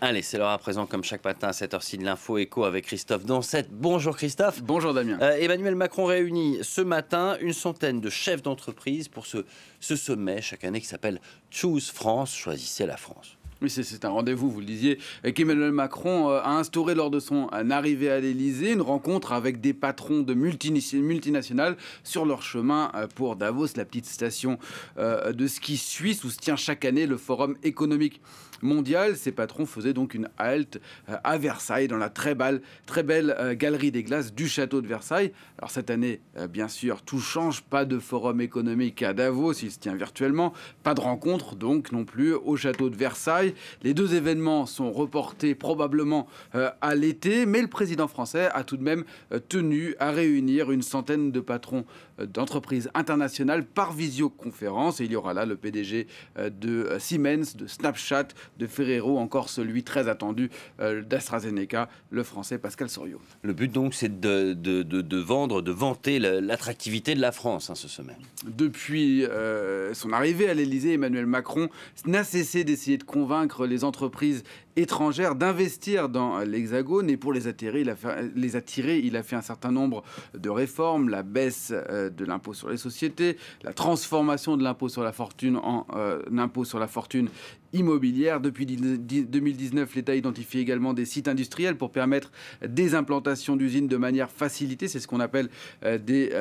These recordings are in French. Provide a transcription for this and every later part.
Allez, c'est l'heure à présent, comme chaque matin à cette heure-ci de l'info écho avec Christophe Dansette. Bonjour Christophe. Bonjour Damien. Euh, Emmanuel Macron réunit ce matin une centaine de chefs d'entreprise pour ce, ce sommet chaque année qui s'appelle Choose France, choisissez la France. Oui, c'est un rendez-vous, vous le disiez, qu'Emmanuel Macron euh, a instauré lors de son arrivée à l'Elysée, une rencontre avec des patrons de multinationales sur leur chemin euh, pour Davos, la petite station de ski suisse où se tient chaque année le Forum économique mondiale. Ses patrons faisaient donc une halte euh, à Versailles, dans la très belle, euh, galerie des glaces du château de Versailles. Alors cette année, euh, bien sûr, tout change. Pas de forum économique à Davos, il se tient virtuellement. Pas de rencontre donc non plus au château de Versailles. Les deux événements sont reportés probablement à l'été, mais le président français a tout de même tenu à réunir une centaine de patrons d'entreprises internationales par visioconférence. Et il y aura là le PDG de Siemens, de Snapchat, de Ferrero, encore celui très attendu euh, d'AstraZeneca, le français Pascal Soriot. Le but donc c'est de, vendre, de vanter l'attractivité de la France hein, ce sommet. Depuis euh, son arrivée à l'Elysée, Emmanuel Macron n'a cessé d'essayer de convaincre les entreprises étrangères d'investir dans l'Hexagone. Et pour les attirer, il a fait, les attirer, il a fait un certain nombre de réformes, la baisse euh, de l'impôt sur les sociétés, la transformation de l'impôt sur la fortune en euh, impôt sur la fortune immobilière. Depuis 2019, l'État identifie également des sites industriels pour permettre des implantations d'usines de manière facilitée. C'est ce qu'on appelle euh, des,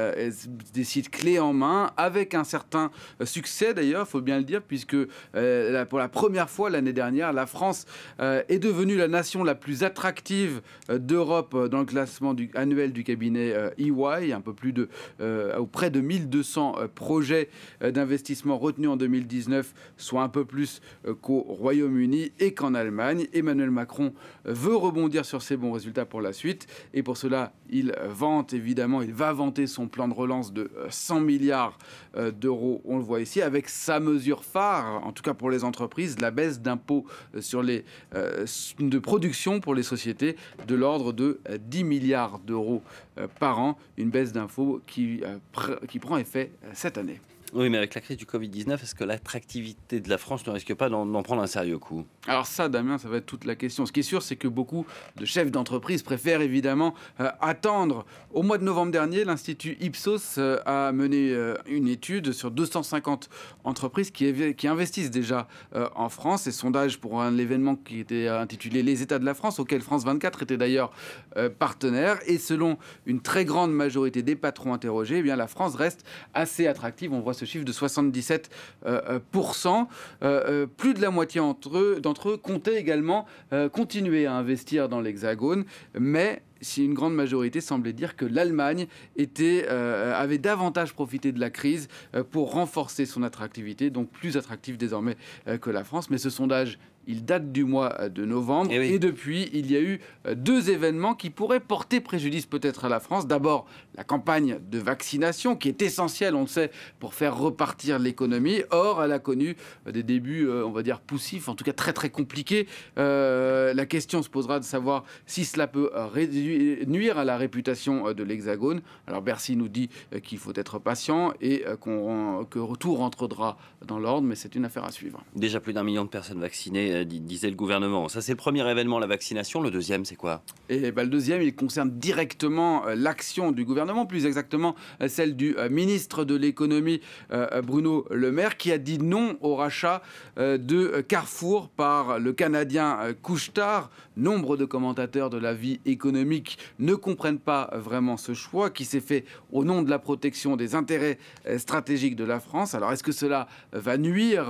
des, sites clés en main, avec un certain succès d'ailleurs, il faut bien le dire, puisque pour la première fois l'année dernière, la France euh, est devenue la nation la plus attractive euh, d'Europe euh, dans le classement annuel du cabinet EY, e un peu plus de, auprès de 1200 projets d'investissement retenus en 2019, soit un peu plus qu'au Royaume-Uni et qu'en Allemagne. Emmanuel Macron veut rebondir sur ses bons résultats pour la suite et pour cela, il vante évidemment, il va vanter son plan de relance de 100 milliards d'euros, on le voit ici, avec sa mesure phare, en tout cas pour les entreprises, la baisse d'impôts sur les euh, de production pour les sociétés de l'ordre de 10 euh, milliards d'euros euh, par an, une baisse d'infos qui, qui prend effet cette année. Oui, mais avec la crise du Covid-19, est-ce que l'attractivité de la France ne risque pas d'en prendre un sérieux coup Alors ça, Damien, ça va être toute la question. Ce qui est sûr, c'est que beaucoup de chefs d'entreprise préfèrent évidemment euh, attendre. Au mois de novembre dernier, l'Institut Ipsos euh, a mené euh, une étude sur 250 entreprises qui, qui investissent déjà en France. Et sondage pour un événement qui était intitulé Les États de la France, auquel France 24 était d'ailleurs partenaire. Et selon une très grande majorité des patrons interrogés, eh bien, la France reste assez attractive. On voit ce chiffre de 77%. Euh, euh, euh, plus de la moitié d'entre eux, eux comptaient également continuer à investir dans l'Hexagone, mais si une grande majorité semblait dire que l'Allemagne avait davantage profité de la crise pour renforcer son attractivité, donc plus attractive désormais que la France. Mais ce sondage il date du mois euh, de novembre. Eh et, depuis, il y a eu euh, deux événements qui pourraient porter préjudice peut-être à la France. D'abord, la campagne de vaccination, qui est essentielle, on le sait, pour faire repartir l'économie. Or, elle a connu euh, des débuts, on va dire, poussifs, en tout cas très très compliqués. la question se posera de savoir si cela peut nuire à la réputation de l'Hexagone. Alors, Bercy nous dit qu'il faut être patient et que tout rentrera dans l'ordre, mais c'est une affaire à suivre. Déjà plus d'un million de personnes vaccinées disait, le gouvernement. Ça, c'est le premier événement, la vaccination. Le deuxième, c'est quoi Et eh ben, Le deuxième, il concerne directement euh, l'action du gouvernement, plus exactement euh, celle du euh, ministre de l'économie, Bruno Le Maire, qui a dit non au rachat de Carrefour par le Canadien Couchetard. Nombre de commentateurs de la vie économique ne comprennent pas vraiment ce choix qui s'est fait au nom de la protection des intérêts stratégiques de la France. Alors, est-ce que cela va nuire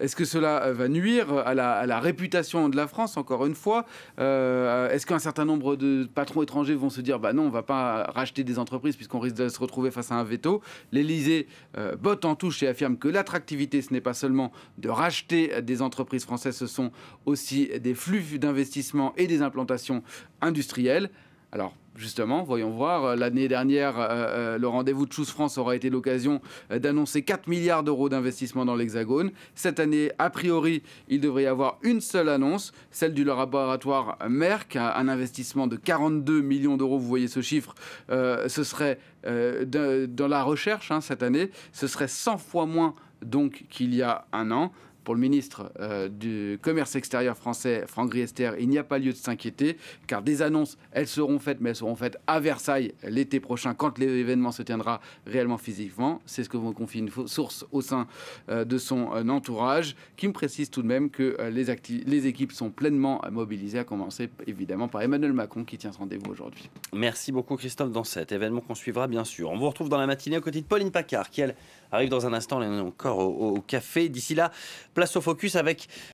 Est-ce que cela cela euh, va nuire à la, réputation de la France, encore une fois euh, Est-ce qu'un certain nombre de patrons étrangers vont se dire bah non, on va pas racheter des entreprises puisqu'on risque de se retrouver face à un veto L'Elysée euh, botte en touche et affirme que l'attractivité, ce n'est pas seulement de racheter des entreprises françaises, ce sont aussi des flux d'investissement et des implantations industrielles. Alors, Justement, voyons voir. Euh, l'année dernière, euh, euh, le rendez-vous de Choose France aura été l'occasion d'annoncer 4 milliards d'euros d'investissement dans l'Hexagone. Cette année, a priori, il devrait y avoir une seule annonce, celle du laboratoire Merck, un investissement de 42 millions d'euros. Vous voyez ce chiffre, ce serait dans la recherche hein, cette année, ce serait 100 fois moins donc qu'il y a un an. Pour le ministre euh, du Commerce extérieur français, Franck Riester, il n'y a pas lieu de s'inquiéter, car des annonces, elles seront faites, mais elles seront faites à Versailles l'été prochain, quand l'événement se tiendra réellement physiquement. C'est ce que vous confie une source au sein euh, de son euh, entourage, qui me précise tout de même que les, équipes sont pleinement mobilisées, à commencer évidemment par Emmanuel Macron, qui tient ce rendez-vous aujourd'hui. Merci beaucoup Christophe dans cet événement qu'on suivra bien sûr. On vous retrouve dans la matinée aux côtés de Pauline Paccard, qui elle arrive dans un instant, elle est encore au café. D'ici là, Place au focus avec